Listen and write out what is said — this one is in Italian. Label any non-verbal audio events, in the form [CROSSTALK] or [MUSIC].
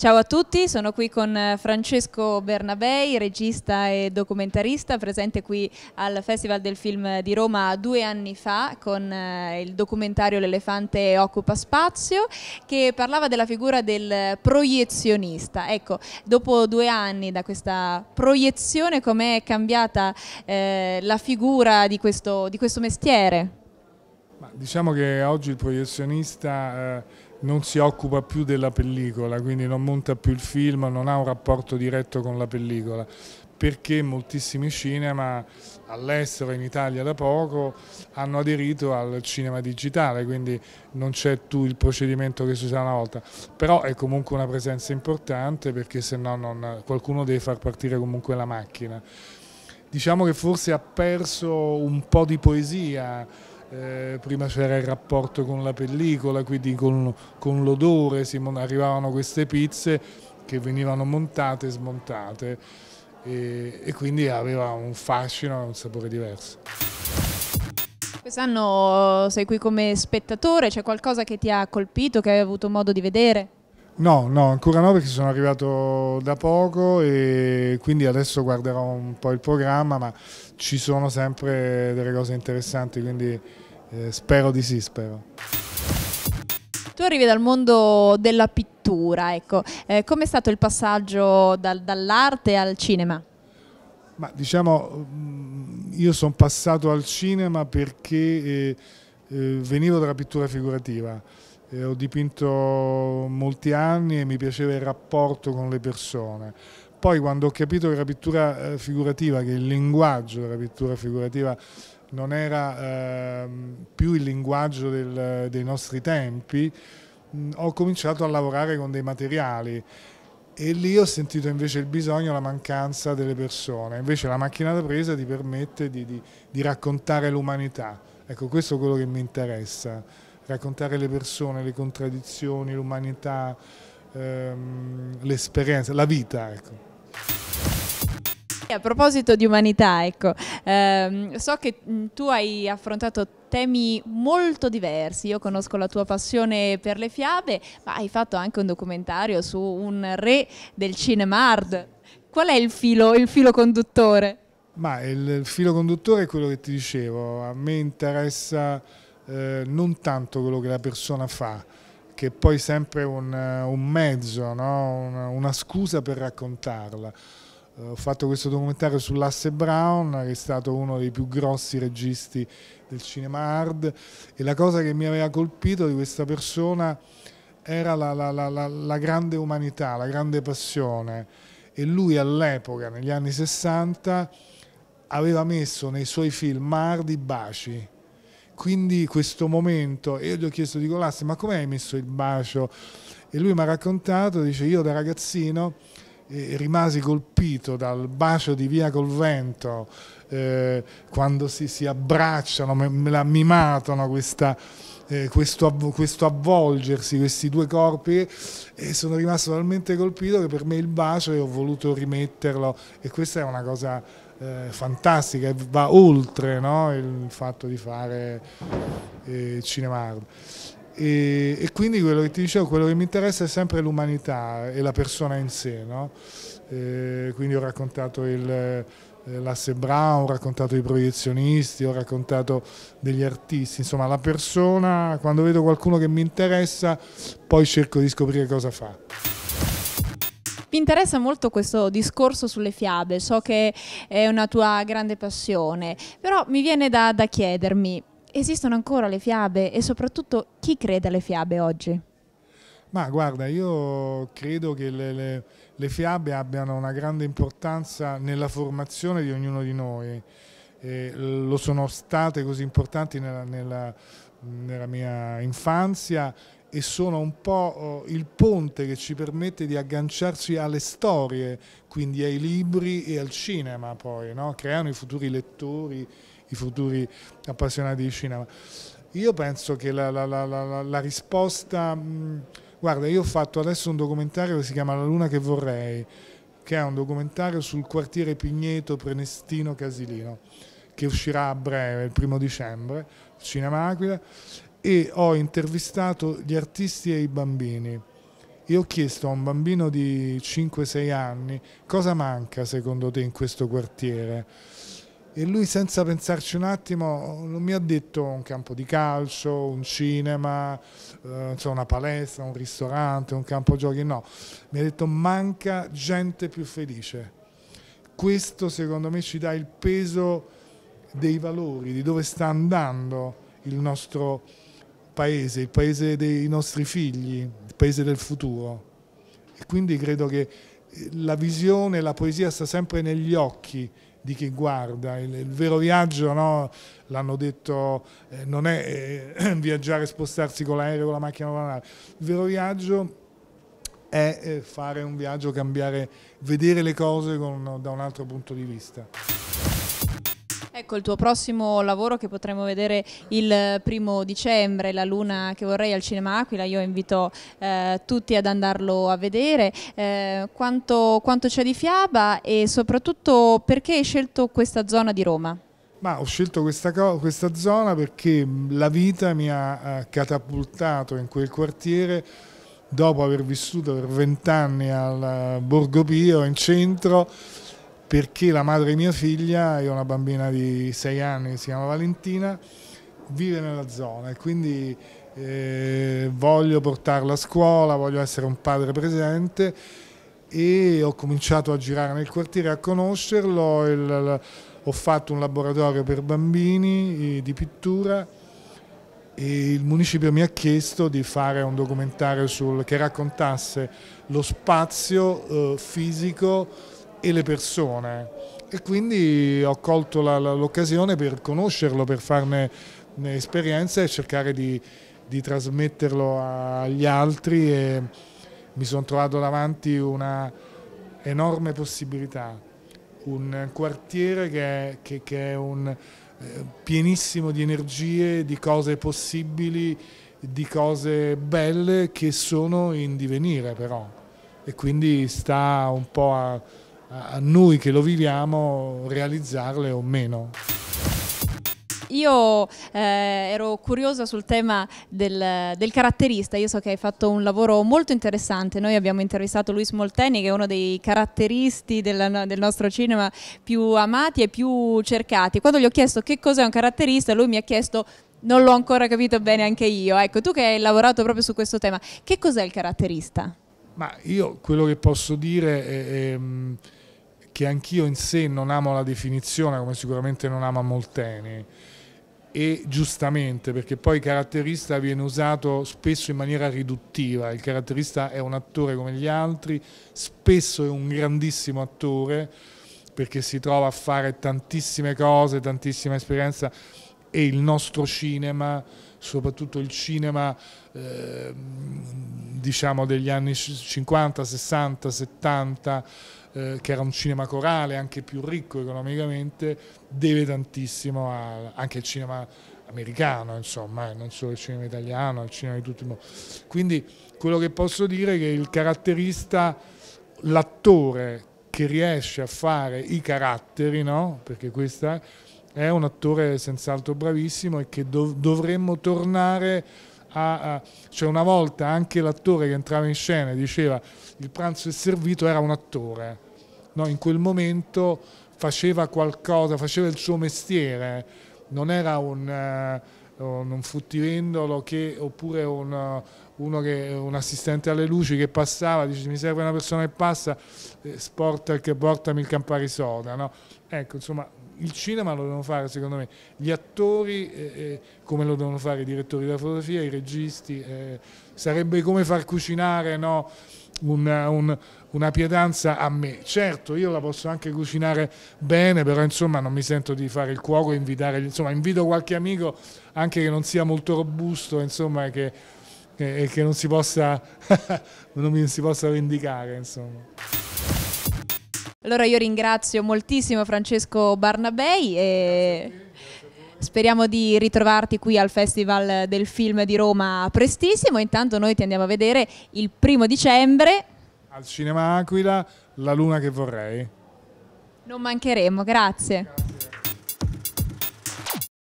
Ciao a tutti, sono qui con eh, Francesco Bernabei, regista e documentarista, presente qui al Festival del Film di Roma due anni fa con eh, il documentario L'elefante occupa spazio che parlava della figura del proiezionista. Ecco, dopo due anni da questa proiezione com'è cambiata eh, la figura di questo, di questo mestiere? Ma diciamo che oggi il proiezionista... Eh non si occupa più della pellicola, quindi non monta più il film, non ha un rapporto diretto con la pellicola, perché moltissimi cinema all'estero, in Italia da poco, hanno aderito al cinema digitale, quindi non c'è più il procedimento che si usa una volta, però è comunque una presenza importante perché se no non, qualcuno deve far partire comunque la macchina. Diciamo che forse ha perso un po' di poesia eh, prima c'era il rapporto con la pellicola, quindi con, con l'odore arrivavano queste pizze che venivano montate e smontate e, e quindi aveva un fascino e un sapore diverso. Quest'anno sei qui come spettatore, c'è qualcosa che ti ha colpito, che hai avuto modo di vedere? No, no, ancora no perché sono arrivato da poco e quindi adesso guarderò un po' il programma, ma ci sono sempre delle cose interessanti, quindi eh, spero di sì, spero. Tu arrivi dal mondo della pittura, ecco, eh, com'è stato il passaggio dal, dall'arte al cinema? Ma diciamo, mm, io sono passato al cinema perché eh, eh venivo dalla pittura figurativa eh, ho dipinto molti anni e mi piaceva il rapporto con le persone. Poi quando ho capito che la pittura eh, figurativa, che il linguaggio della pittura figurativa non era eh, più il linguaggio del, dei nostri tempi, mh, ho cominciato a lavorare con dei materiali e lì ho sentito invece il bisogno, la mancanza delle persone. Invece la macchina da presa ti permette di, di, di raccontare l'umanità. Ecco, questo è quello che mi interessa raccontare le persone, le contraddizioni, l'umanità, ehm, l'esperienza, la vita. Ecco. A proposito di umanità, ecco, ehm, so che mm, tu hai affrontato temi molto diversi, io conosco la tua passione per le fiabe, ma hai fatto anche un documentario su un re del cinema Qual è il filo, il filo conduttore? Ma il filo conduttore è quello che ti dicevo, a me interessa eh, non tanto quello che la persona fa, che è poi sempre un, eh, un mezzo, no? una, una, scusa per raccontarla. Eh, ho fatto questo documentario su Lasse Brown, che è stato uno dei più grossi registi del cinema hard, e la cosa che mi aveva colpito di questa persona era la, la, la, la grande umanità, la grande passione. E lui all'epoca, negli anni 60, aveva messo nei suoi film hard i baci quindi questo momento, e io gli ho chiesto, dico Lassi, ma come hai messo il bacio? E lui mi ha raccontato, dice, io da ragazzino eh, rimasi colpito dal bacio di Via col Vento, eh, quando si, si, abbracciano, me, me la mimatono questa... Eh, questo, questo, avvolgersi, questi due corpi e sono rimasto talmente colpito che per me il bacio e ho voluto rimetterlo e questa è una cosa eh, fantastica, va oltre no? il fatto di fare eh, cinema art. E, e, quindi quello che ti dicevo, quello che mi interessa è sempre l'umanità e la persona in sé. No? Eh, quindi ho raccontato il, eh, l'Asse Brown, ho raccontato i proiezionisti, ho raccontato degli artisti, insomma la persona, quando vedo qualcuno che mi interessa, poi cerco di scoprire cosa fa. Mi interessa molto questo discorso sulle fiabe, so che è una tua grande passione, però mi viene da, da chiedermi, esistono ancora le fiabe e soprattutto chi crede alle fiabe oggi? Ma guarda, io credo che le, le, le, fiabe abbiano una grande importanza nella formazione di ognuno di noi. E lo sono state così importanti nella, nella, nella mia infanzia e sono un po' oh, il ponte che ci permette di agganciarci alle storie, quindi ai libri e al cinema poi, no? creano i futuri lettori, i futuri appassionati di cinema. Io penso che la, la, la, la risposta... Mh, guarda, io ho fatto adesso un documentario che si chiama La luna che vorrei, che è un documentario sul quartiere Pigneto, Prenestino, Casilino, che uscirà a breve, il primo dicembre, Cinema Aquila e ho intervistato gli artisti e i bambini e ho chiesto a un bambino di 5-6 anni cosa manca secondo te in questo quartiere e lui senza pensarci un attimo non mi ha detto un campo di calcio, un cinema, eh, una palestra, un ristorante, un campo giochi, no, mi ha detto manca gente più felice. Questo secondo me ci dà il peso dei valori, di dove sta andando il nostro paese, il paese dei nostri figli, il paese del futuro. E quindi credo che eh, la visione, la poesia sta sempre negli occhi di chi guarda, il, il vero viaggio, no? l'hanno detto, eh, non è eh, [CLEARS THROAT] viaggiare e spostarsi con l'aereo o la macchina volare, il vero viaggio è eh, fare un viaggio, cambiare, vedere le cose con, da un altro punto di vista. Ecco il tuo prossimo lavoro che potremo vedere il eh, primo dicembre, La Luna che vorrei al Cinema Aquila, io invito eh, tutti ad andarlo a vedere, eh, quanto, quanto c'è di fiaba e soprattutto perché hai scelto questa zona di Roma? Ma ho scelto questa, questa zona perché mm, la vita mi ha catapultato in quel quartiere dopo aver vissuto per vent'anni al eh, Borgo Pio in centro perché la madre di mia figlia io ho una bambina di 6 anni, si chiama Valentina, vive nella zona e quindi eh, voglio portarla a scuola, voglio essere un padre presente e ho cominciato a girare nel quartiere, a conoscerlo, il, ho fatto un laboratorio per bambini eh, di pittura e il municipio mi ha chiesto di fare un documentario sul, che raccontasse lo spazio eh, fisico e le persone e quindi ho colto l'occasione per conoscerlo, per farne eh, esperienza e cercare di, di trasmetterlo agli altri e mi sono trovato davanti una enorme possibilità, un quartiere che è, che, che è un, eh, pienissimo di energie, di cose possibili, di cose belle che sono in divenire però e quindi sta un po' a a noi che lo viviamo realizzarle o meno. Io eh, ero curiosa sul tema del, del, caratterista, io so che hai fatto un lavoro molto interessante, noi abbiamo intervistato Luis Molteni che è uno dei caratteristi del, del nostro cinema più amati e più cercati. Quando gli ho chiesto che cos'è un caratterista, lui mi ha chiesto non l'ho ancora capito bene anche io. Ecco, tu che hai lavorato proprio su questo tema, che cos'è il caratterista? Ma io quello che posso dire è, è mm, che anch'io in sé non amo la definizione, come sicuramente non ama Molteni, e giustamente perché poi caratterista viene usato spesso in maniera riduttiva, il caratterista è un attore come gli altri, spesso è un grandissimo attore perché si trova a fare tantissime cose, tantissima esperienza e il nostro cinema, soprattutto il cinema eh, diciamo degli anni 50, 60, 70, eh, che era un cinema corale anche più ricco economicamente, deve tantissimo a, anche al cinema americano, insomma, eh, non solo al cinema italiano, al cinema di tutto il mondo. Quindi quello che posso dire è che il caratterista, l'attore che riesce a fare i caratteri, no? perché questa è un attore senz'altro bravissimo e che dov dovremmo tornare c'è cioè una volta anche l'attore che entrava in scena e diceva il pranzo è servito era un attore, no? in quel momento faceva qualcosa, faceva il suo mestiere, non era un, uh, un fruttivendolo che, oppure un, che, un, assistente alle luci che passava, dice mi serve una persona che passa, eh, sporta che portami il campari soda. No? Ecco, insomma, il cinema lo devono fare secondo me gli attori eh, eh, come lo devono fare i direttori della fotografia, i registi, eh, sarebbe come far cucinare no, una, un, una pietanza a me. Certo, io la posso anche cucinare bene, però insomma non mi sento di fare il cuoco invitare, insomma invito qualche amico anche che non sia molto robusto, insomma che, che, che non, si possa, [LAUGHS] non si possa vendicare. Insomma. Allora io ringrazio moltissimo Francesco Barnabei e speriamo di ritrovarti qui al Festival del Film di Roma prestissimo. Intanto noi ti andiamo a vedere il primo dicembre. Al Cinema Aquila, La Luna che vorrei. Non mancheremo, grazie.